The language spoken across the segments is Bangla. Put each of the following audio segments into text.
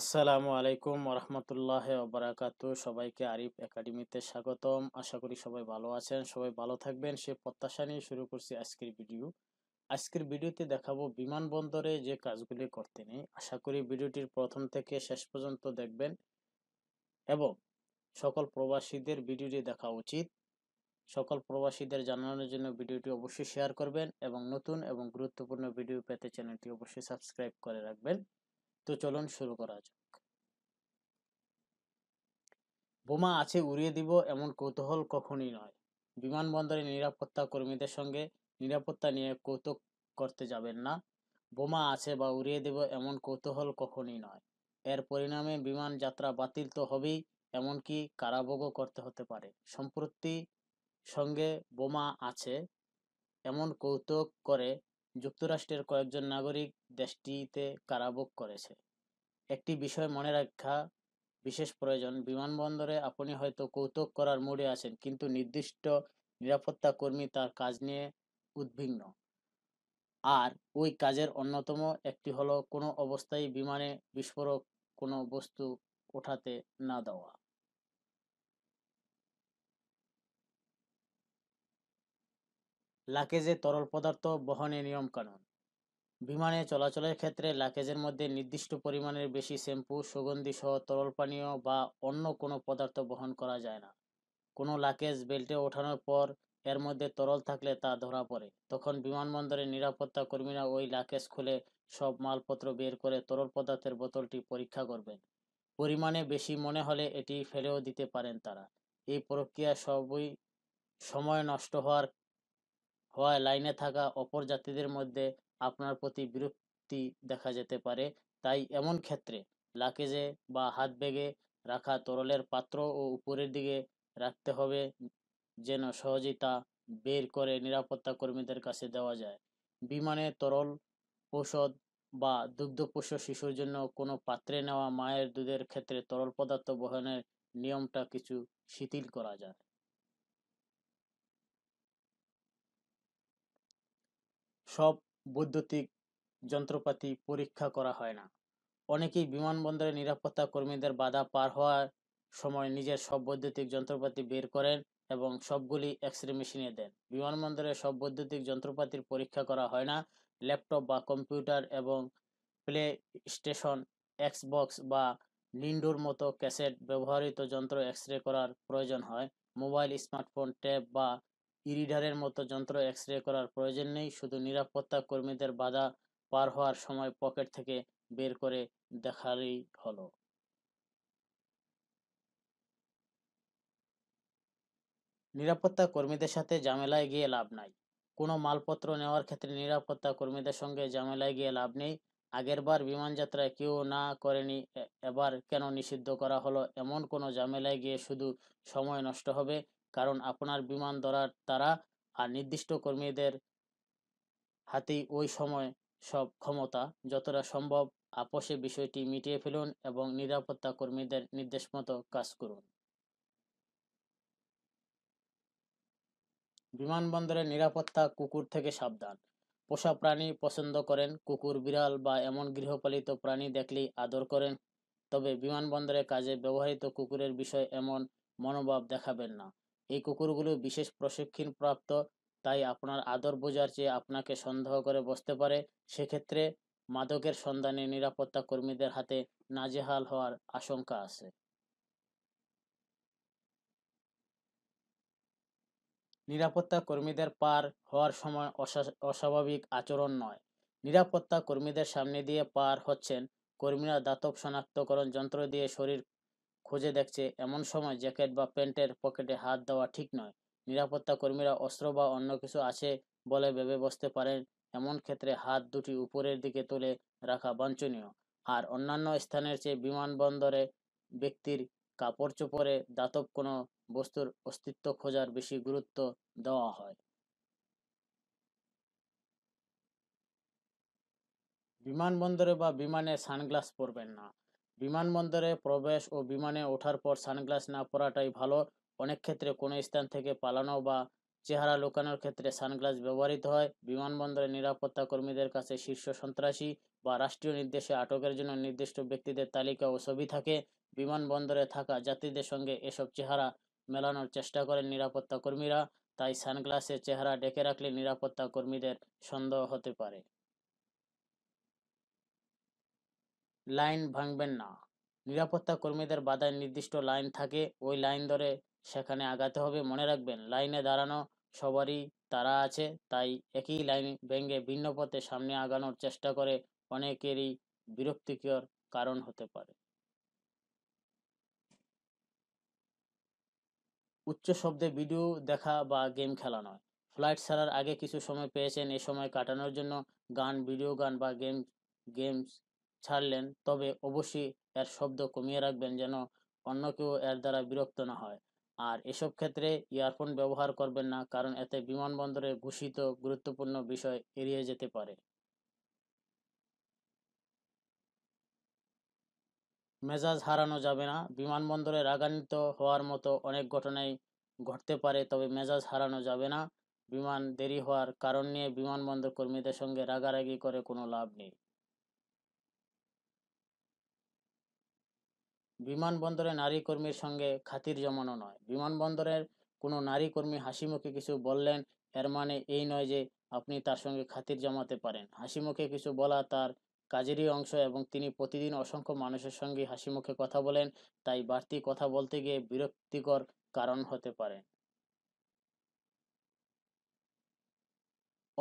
আসসালামু আলাইকুম রহমতুল্লাহ ওবরাকাত সবাইকে আরিফ একাডেমিতে স্বাগতম আশা করি সবাই ভালো আছেন সবাই ভালো থাকবেন সে প্রত্যাশা নিয়ে শুরু করছি আজকের ভিডিও আজকের ভিডিওতে দেখাবো বিমানবন্দরে যে কাজগুলি করতে নেই আশা করি ভিডিওটির প্রথম থেকে শেষ পর্যন্ত দেখবেন এবং সকল প্রবাসীদের ভিডিওটি দেখা উচিত সকল প্রবাসীদের জানানোর জন্য ভিডিওটি অবশ্যই শেয়ার করবেন এবং নতুন এবং গুরুত্বপূর্ণ ভিডিও পেতে চ্যানেলটি অবশ্যই সাবস্ক্রাইব করে রাখবেন তো চলুন শুরু করা যাক বোমা আছে উড়িয়ে দিব এমন কৌতূহল কখনই নয় বিমানবন্দরে নিরাপত্তা কর্মীদের সঙ্গে নিরাপত্তা নিয়ে কৌতুক করতে যাবেন না বোমা আছে বা উড়িয়ে দেব এমন কৌতূহল কখনই নয় এর পরিণামে বিমান যাত্রা বাতিল তো হবেই এমনকি কারাভোগও করতে হতে পারে সম্প্রতি সঙ্গে বোমা আছে এমন কৌতুক করে যুক্তরাষ্ট্রের কয়েকজন নাগরিক দেশটিতে কারাভোগ করেছে একটি বিষয় মনে রাখা বিশেষ প্রয়োজন বিমানবন্দরে আপনি হয়তো কৌতুক করার মুডে আছেন কিন্তু নির্দিষ্ট নিরাপত্তা কর্মী তার কাজ নিয়ে উদ্বিগ্ন আর ওই কাজের অন্যতম একটি হলো কোনো অবস্থায় বিমানে বিস্ফোরক কোনো বস্তু ওঠাতে না দেওয়া লাকেজে তরল পদার্থ বহনে নিয়ম কানুন বিমানে চলাচলের ক্ষেত্রে লাগেজের মধ্যে নির্দিষ্ট পরিমাণের বেশি শ্যাম্পু সুগন্ধি সহ তরল পানীয় বা অন্য কোনো পদার্থ বহন করা যায় না কোনো লাগেজ বেল্টে ওঠানোর পর এর মধ্যে তরল থাকলে তা ধরা পড়ে তখন বিমানবন্দরের নিরাপত্তা কর্মীরা ওই লাগেজ খুলে সব মালপত্র বের করে তরল পদার্থের বোতলটি পরীক্ষা করবেন পরিমাণে বেশি মনে হলে এটি ফেলেও দিতে পারেন তারা এই প্রক্রিয়া সবই সময় নষ্ট হওয়ার হওয়ায় লাইনে থাকা অপর যাত্রীদের মধ্যে আপনার প্রতি বিরক্তি দেখা যেতে পারে তাই এমন ক্ষেত্রে লাকেজে বা হাত ব্যাগে রাখা তরলের পাত্র ও উপরের দিকে রাখতে হবে যেন সহজেই তা বের করে নিরাপত্তা কর্মীদের কাছে দেওয়া যায় বিমানে তরল ঔষধ বা দুগ্ধপোষ্য শিশুর জন্য কোনো পাত্রে নেওয়া মায়ের দুধের ক্ষেত্রে তরল পদার্থ বহনের নিয়মটা কিছু শিথিল করা যায় সব বৈদ্যুতিক যন্ত্রপাতি পরীক্ষা করা হয় না অনেকেই বিমানবন্দরে নিরাপত্তা কর্মীদের বাধা পার হওয়ার সময় নিজের সব বৈদ্যুতিক যন্ত্রপাতি বের করেন এবং সবগুলি এক্স রে মেশিনে দেন বিমানবন্দরে সব বৈদ্যুতিক যন্ত্রপাতির পরীক্ষা করা হয় না ল্যাপটপ বা কম্পিউটার এবং প্লে স্টেশন এক্সবক্স বা লিন্ডোর মতো ক্যাসেট ব্যবহৃত যন্ত্র এক্স রে করার প্রয়োজন হয় মোবাইল স্মার্টফোন ট্যাব বা ইরিডারের মতো যন্ত্র এক্স রে করার প্রয়োজন নেই শুধু নিরাপত্তা কর্মীদের বাধা পার হওয়ার সময় পকেট থেকে বের করে দেখারই হলো নিরাপত্তা কর্মীদের সাথে ঝামেলায় গিয়ে লাভ নাই কোনো মালপত্র নেওয়ার ক্ষেত্রে নিরাপত্তা কর্মীদের সঙ্গে ঝামেলায় গিয়ে লাভ নেই আগেরবার বিমানযাত্রায় কেউ না করেনি এবার কেন নিষিদ্ধ করা হলো এমন কোনো ঝামেলায় গিয়ে শুধু সময় নষ্ট হবে কারণ আপনার বিমান ধরার তারা আর নির্দিষ্ট কর্মীদের হাতেই ওই সময় সব ক্ষমতা যতটা সম্ভব আপোষে বিষয়টি মিটিয়ে ফেলুন এবং নিরাপত্তা কর্মীদের নির্দেশ মতো কাজ করুন বিমানবন্দরের নিরাপত্তা কুকুর থেকে সাবধান পোষা প্রাণী পছন্দ করেন কুকুর বিড়াল বা এমন গৃহপালিত প্রাণী দেখলেই আদর করেন তবে বিমানবন্দরে কাজে ব্যবহৃত কুকুরের বিষয় এমন মনোভাব দেখাবেন না এই কুকুরগুলো বিশেষ প্রশিক্ষণ প্রাপ্ত তাই আপনার আদর বোঝার চেয়ে আপনাকে সন্দেহ করে বসতে পারে সেক্ষেত্রে মাদকের সন্ধানে নিরাপত্তা কর্মীদের হাতে নাজেহাল হওয়ার আশঙ্কা আছে নিরাপত্তা কর্মীদের পার হওয়ার সময় অস্বাভাবিক আচরণ নয় নিরাপত্তা কর্মীদের সামনে দিয়ে পার হচ্ছেন কর্মীরা দাতব শনাক্তকরণ যন্ত্র দিয়ে শরীর খুঁজে দেখছে এমন সময় জ্যাকেট বা প্যান্টের পকেটে হাত দেওয়া ঠিক নয় নিরাপত্তা কর্মীরা অস্ত্র বা অন্য কিছু আছে বলে ভেবে বসতে পারেন এমন ক্ষেত্রে হাত দুটি উপরের দিকে তুলে রাখা বাঞ্ছনীয় আর অন্যান্য স্থানের চেয়ে বিমানবন্দরে ব্যক্তির কাপড় চোপড়ে দাতব কোনো বস্তুর অস্তিত্ব খোঁজার বেশি গুরুত্ব দেওয়া হয় বিমানবন্দরে বা বিমানে সানগ্লাস পরবেন না বিমানবন্দরে প্রবেশ ও বিমানে ওঠার পর সানগ্লাস না পরাটাই ভালো অনেক ক্ষেত্রে কোনো স্থান থেকে পালানো বা চেহারা লুকানোর ক্ষেত্রে সানগ্লাস ব্যবহৃত হয় বিমানবন্দরে নিরাপত্তা কর্মীদের কাছে শীর্ষ সন্ত্রাসী বা রাষ্ট্রীয় নির্দেশে আটকের জন্য নির্দিষ্ট ব্যক্তিদের তালিকা ও ছবি থাকে বিমানবন্দরে থাকা যাত্রীদের সঙ্গে এসব চেহারা মেলানোর চেষ্টা করেন নিরাপত্তা কর্মীরা তাই সানগ্লাসে চেহারা ডেকে রাখলে নিরাপত্তা কর্মীদের সন্দেহ হতে পারে লাইন ভাঙবেন না নিরাপত্তা কর্মীদের বাধায় নির্দিষ্ট লাইন থাকে ওই লাইন ধরে সেখানে আগাতে হবে মনে রাখবেন লাইনে দাঁড়ানো সবারই তারা আছে তাই একই লাইন ভেঙে ভিন্ন পথে সামনে আগানোর চেষ্টা করে অনেকেরই বিরক্তিকর কারণ হতে পারে উচ্চ শব্দে ভিডিও দেখা বা গেম খেলা নয় ফ্লাইট ছাড়ার আগে কিছু সময় পেয়েছেন এ সময় কাটানোর জন্য গান ভিডিও গান বা গেম গেমস ছাড়লেন তবে অবশ্যই এর শব্দ কমিয়ে রাখবেন যেন অন্য কেউ এর দ্বারা বিরক্ত না হয় আর এসব ক্ষেত্রে ইয়ারফোন ব্যবহার করবেন না কারণ এতে বিমানবন্দরে ঘোষিত গুরুত্বপূর্ণ বিষয় এড়িয়ে যেতে পারে মেজাজ হারানো যাবে না বিমানবন্দরে রাগান্বিত হওয়ার মতো অনেক ঘটনাই ঘটতে পারে তবে মেজাজ হারানো যাবে না বিমান দেরি হওয়ার কারণ নিয়ে বিমানবন্দর কর্মীদের সঙ্গে রাগারাগি করে কোনো লাভ নেই বিমানবন্দরে নারী কর্মীর সঙ্গে খাতির জমানো নয় বিমানবন্দরের কোনো নারী কর্মী হাসিমুখে কিছু বললেন এর মানে এই নয় যে আপনি তার সঙ্গে খাতির জমাতে পারেন হাসিমুখে কিছু বলা তার কাজেরই অংশ এবং তিনি প্রতিদিন অসংখ্য মানুষের সঙ্গে হাসিমুখে কথা বলেন তাই বাড়তি কথা বলতে গিয়ে বিরক্তিকর কারণ হতে পারে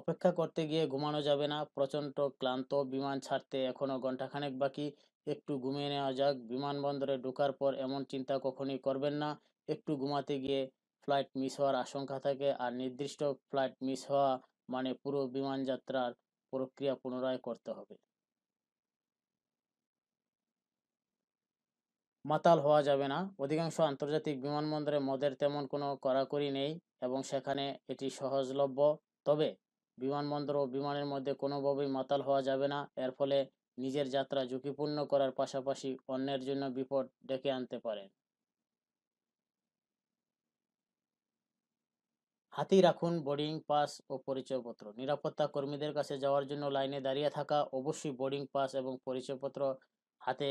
অপেক্ষা করতে গিয়ে ঘুমানো যাবে না প্রচণ্ড ক্লান্ত বিমান ছাড়তে এখনও ঘণ্টাখানেক বাকি একটু ঘুমিয়ে নেওয়া যাক বিমানবন্দরে ঢোকার পর এমন চিন্তা কখনই করবেন না একটু ঘুমাতে গিয়ে ফ্লাইট মিস হওয়ার আশঙ্কা থাকে আর নির্দিষ্ট ফ্লাইট মিস হওয়া মানে পুরো বিমান যাত্রার প্রক্রিয়া পুনরায় করতে হবে মাতাল হওয়া যাবে না অধিকাংশ আন্তর্জাতিক বিমানবন্দরে মদের তেমন কোনো কড়াকড়ি নেই এবং সেখানে এটি সহজলভ্য তবে বিমানবন্দর ও বিমানের মধ্যে কোনোভাবেই মাতাল হওয়া যাবে না এর ফলে নিজের যাত্রা ঝুঁকিপূর্ণ করার পাশাপাশি অন্যের জন্য বিপদ ডেকে আনতে পারে হাতি রাখুন বোর্ডিং পাস ও পরিচয়পত্র নিরাপত্তা কর্মীদের কাছে যাওয়ার জন্য লাইনে দাঁড়িয়ে থাকা অবশ্যই বোর্ডিং পাস এবং পরিচয়পত্র হাতে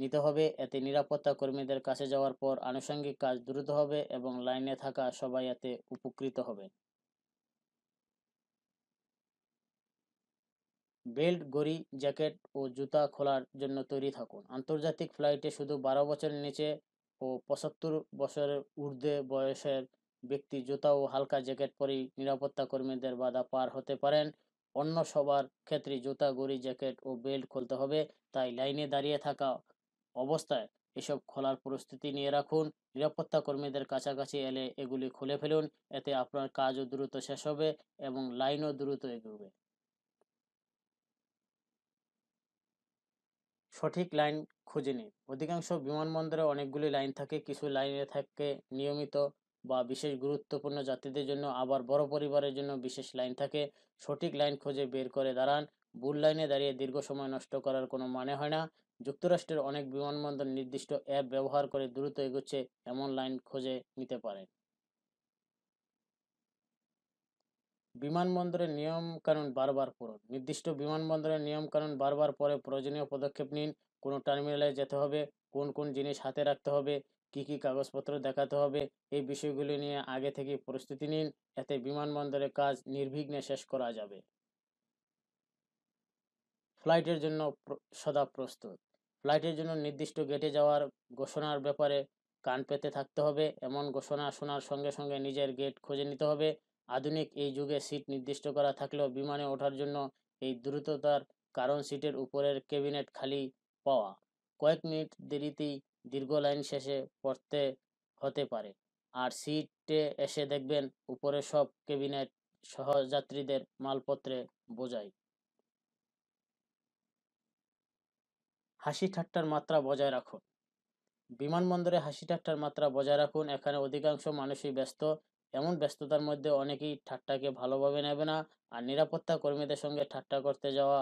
নিতে হবে এতে নিরাপত্তা কর্মীদের কাছে যাওয়ার পর আনুষঙ্গিক কাজ দ্রুত হবে এবং লাইনে থাকা সবাই এতে উপকৃত হবে বেল্ট গড়ি জ্যাকেট ও জুতা খোলার জন্য তৈরি থাকুন আন্তর্জাতিক ফ্লাইটে শুধু বারো বছরের নিচে ও পঁচাত্তর বছরের ঊর্ধ্বে বয়সের ব্যক্তি জুতা ও হালকা জ্যাকেট পরেই নিরাপত্তা কর্মীদের বাধা পার হতে পারেন অন্য সবার ক্ষেত্রে জুতা গড়ি জ্যাকেট ও বেল্ট খুলতে হবে তাই লাইনে দাঁড়িয়ে থাকা অবস্থায় এসব খোলার পরিস্থিতি নিয়ে রাখুন নিরাপত্তা কর্মীদের কাছাকাছি এলে এগুলি খুলে ফেলুন এতে আপনার কাজও দ্রুত শেষ হবে এবং লাইনও দ্রুত এগোবে সঠিক লাইন খুঁজে নিই অধিকাংশ বিমানবন্দরে অনেকগুলি লাইন থাকে কিছু লাইনে থাকে নিয়মিত বা বিশেষ গুরুত্বপূর্ণ যাত্রীদের জন্য আবার বড় পরিবারের জন্য বিশেষ লাইন থাকে সঠিক লাইন খুঁজে বের করে দাঁড়ান ভুল লাইনে দাঁড়িয়ে দীর্ঘ সময় নষ্ট করার কোনো মানে হয় না যুক্তরাষ্ট্রের অনেক বিমানবন্দর নির্দিষ্ট অ্যাপ ব্যবহার করে দ্রুত এগোচ্ছে এমন লাইন খুঁজে নিতে পারেন বিমানবন্দরের নিয়মকানুন বারবার পড়ুন নির্দিষ্ট বিমানবন্দরের নিয়মকানুন বারবার পরে প্রয়োজনীয় পদক্ষেপ নিন কোন টার্মিনালে যেতে হবে কোন কোন জিনিস হাতে রাখতে হবে কি কি কাগজপত্র দেখাতে হবে এই বিষয়গুলি নিয়ে আগে থেকে প্রস্তুতি নিন এতে বিমানবন্দরের কাজ নির্বিঘ্নে শেষ করা যাবে ফ্লাইটের জন্য সদা প্রস্তুত ফ্লাইটের জন্য নির্দিষ্ট গেটে যাওয়ার ঘোষণার ব্যাপারে কান পেতে থাকতে হবে এমন ঘোষণা শোনার সঙ্গে সঙ্গে নিজের গেট খুঁজে নিতে হবে আধুনিক এই যুগে সিট নির্দিষ্ট করা থাকলেও বিমানে ওঠার জন্য এই দ্রুততার কারণ সিটের উপরের ক্যাবিনেট খালি পাওয়া কয়েক মিনিট দেরিতেই দীর্ঘ লাইন শেষে পড়তে হতে পারে আর সিটে এসে দেখবেন উপরে সব ক্যাবিনেট সহযাত্রীদের মালপত্রে বোঝায় হাসি ঠাট্টার মাত্রা বজায় রাখুন বিমানবন্দরে হাসি ঠাট্টার মাত্রা বজায় রাখুন এখানে অধিকাংশ মানুষই ব্যস্ত এমন ব্যস্ততার মধ্যে অনেকেই ঠাট্টাকে ভালোভাবে নেবে না আর নিরাপত্তা কর্মীদের সঙ্গে ঠাট্টা করতে যাওয়া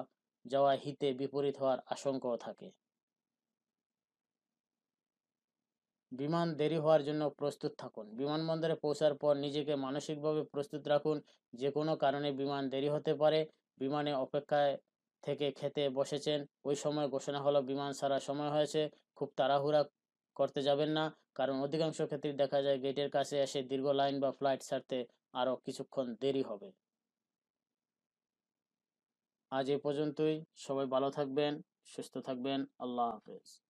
যাওয়া হিতে বিপরীত হওয়ার আশঙ্কাও থাকে বিমান দেরি হওয়ার জন্য প্রস্তুত থাকুন বিমানবন্দরে পৌঁছার পর নিজেকে মানসিকভাবে প্রস্তুত রাখুন যে কোনো কারণে বিমান দেরি হতে পারে বিমানে অপেক্ষায় থেকে খেতে বসেছেন ওই সময় ঘোষণা হলো বিমান সারা সময় হয়েছে খুব তাড়াহুড়া করতে যাবেন না কারণ অধিকাংশ ক্ষেত্রে দেখা যায় গেটের কাছে এসে দীর্ঘ লাইন বা ফ্লাইট ছাড়তে আরও কিছুক্ষণ দেরি হবে আজ এ পর্যন্তই সবাই ভালো থাকবেন সুস্থ থাকবেন আল্লাহ হাফেজ